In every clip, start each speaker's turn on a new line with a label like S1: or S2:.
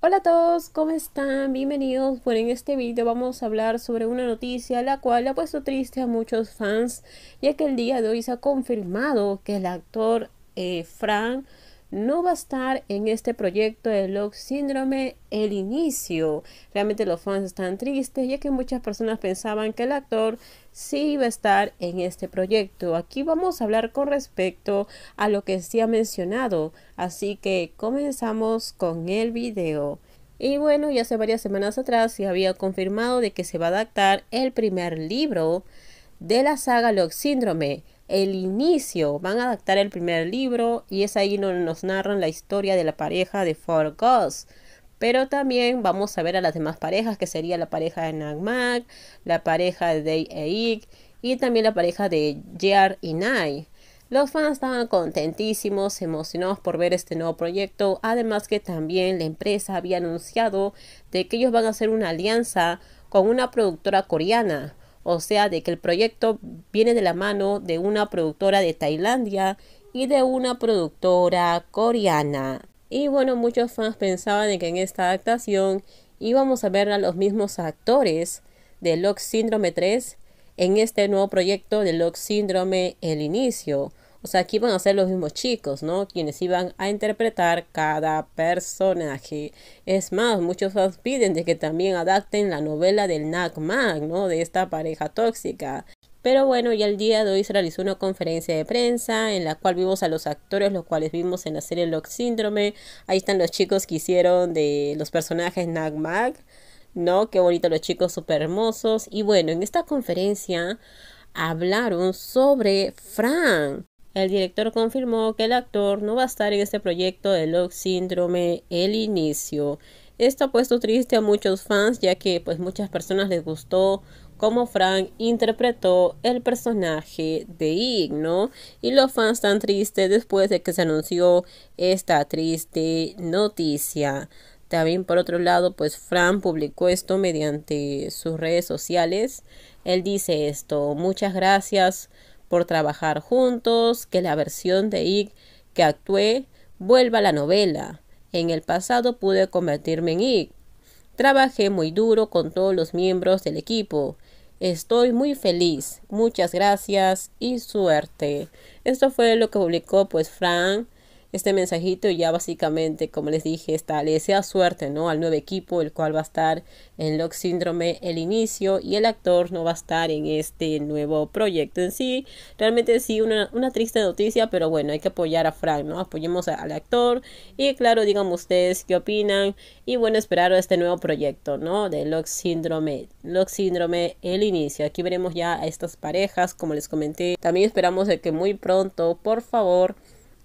S1: Hola a todos, ¿cómo están? Bienvenidos. Bueno, en este video vamos a hablar sobre una noticia la cual ha puesto triste a muchos fans, ya que el día de hoy se ha confirmado que el actor eh, Frank no va a estar en este proyecto de Log Síndrome el inicio. Realmente los fans están tristes ya que muchas personas pensaban que el actor sí iba a estar en este proyecto. Aquí vamos a hablar con respecto a lo que se ha mencionado, así que comenzamos con el video. Y bueno, ya hace varias semanas atrás se había confirmado de que se va a adaptar el primer libro de la saga Log Síndrome el inicio. Van a adaptar el primer libro y es ahí donde nos narran la historia de la pareja de Four Ghosts. Pero también vamos a ver a las demás parejas, que sería la pareja de Nagmag, la pareja de Day e y también la pareja de Jar y Nai. Los fans estaban contentísimos, emocionados por ver este nuevo proyecto, además que también la empresa había anunciado de que ellos van a hacer una alianza con una productora coreana o sea, de que el proyecto viene de la mano de una productora de Tailandia y de una productora coreana. Y bueno, muchos fans pensaban de que en esta adaptación íbamos a ver a los mismos actores de Lock Syndrome 3 en este nuevo proyecto de Lock Síndrome El Inicio. O sea, aquí van a ser los mismos chicos, ¿no? Quienes iban a interpretar cada personaje. Es más, muchos fans piden de que también adapten la novela del Nag Mag, ¿no? De esta pareja tóxica. Pero bueno, y el día de hoy se realizó una conferencia de prensa en la cual vimos a los actores, los cuales vimos en la serie Lock Síndrome. Ahí están los chicos que hicieron de los personajes Nag Mag. ¿no? Qué bonito los chicos, súper hermosos. Y bueno, en esta conferencia hablaron sobre Frank. El director confirmó que el actor no va a estar en este proyecto de Love Syndrome El Inicio. Esto ha puesto triste a muchos fans ya que pues muchas personas les gustó cómo Frank interpretó el personaje de Igno y los fans están tristes después de que se anunció esta triste noticia. También por otro lado, pues Frank publicó esto mediante sus redes sociales. Él dice esto, muchas gracias por trabajar juntos, que la versión de Ig que actué vuelva a la novela. En el pasado pude convertirme en Ig. Trabajé muy duro con todos los miembros del equipo. Estoy muy feliz. Muchas gracias y suerte. Esto fue lo que publicó pues Frank este mensajito ya básicamente, como les dije, está, le sea suerte ¿no? al nuevo equipo, el cual va a estar en Lock Síndrome el inicio y el actor no va a estar en este nuevo proyecto en sí. Realmente sí, una, una triste noticia, pero bueno, hay que apoyar a Frank, ¿no? Apoyemos al actor y claro, díganme ustedes qué opinan y bueno, esperar a este nuevo proyecto, ¿no? De Lock Síndrome Lock síndrome, el inicio. Aquí veremos ya a estas parejas, como les comenté. También esperamos de que muy pronto, por favor,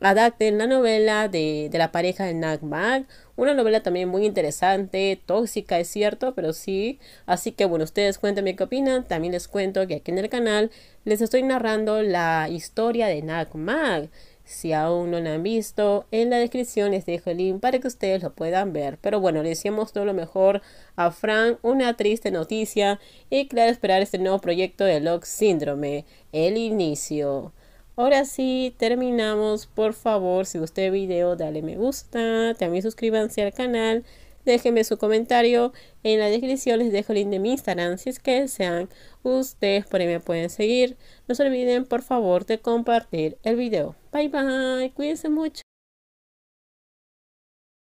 S1: adapten la novela de, la pareja de Nag Mag. Una novela también muy interesante, tóxica, es cierto, pero sí. Así que bueno, ustedes cuéntenme qué opinan. También les cuento que aquí en el canal les estoy narrando la historia de Nag Mag. Si aún no la han visto, en la descripción les dejo el link para que ustedes lo puedan ver. Pero bueno, le deseamos todo lo mejor a Frank, una triste noticia y claro esperar este nuevo proyecto de Log Síndrome, el inicio. Ahora sí, terminamos. Por favor, si gustó el video, dale me gusta. También suscríbanse al canal. Déjenme su comentario. En la descripción les dejo el link de mi Instagram. Si es que sean ustedes por ahí me pueden seguir. No se olviden, por favor, de compartir el video. Bye bye. Cuídense mucho.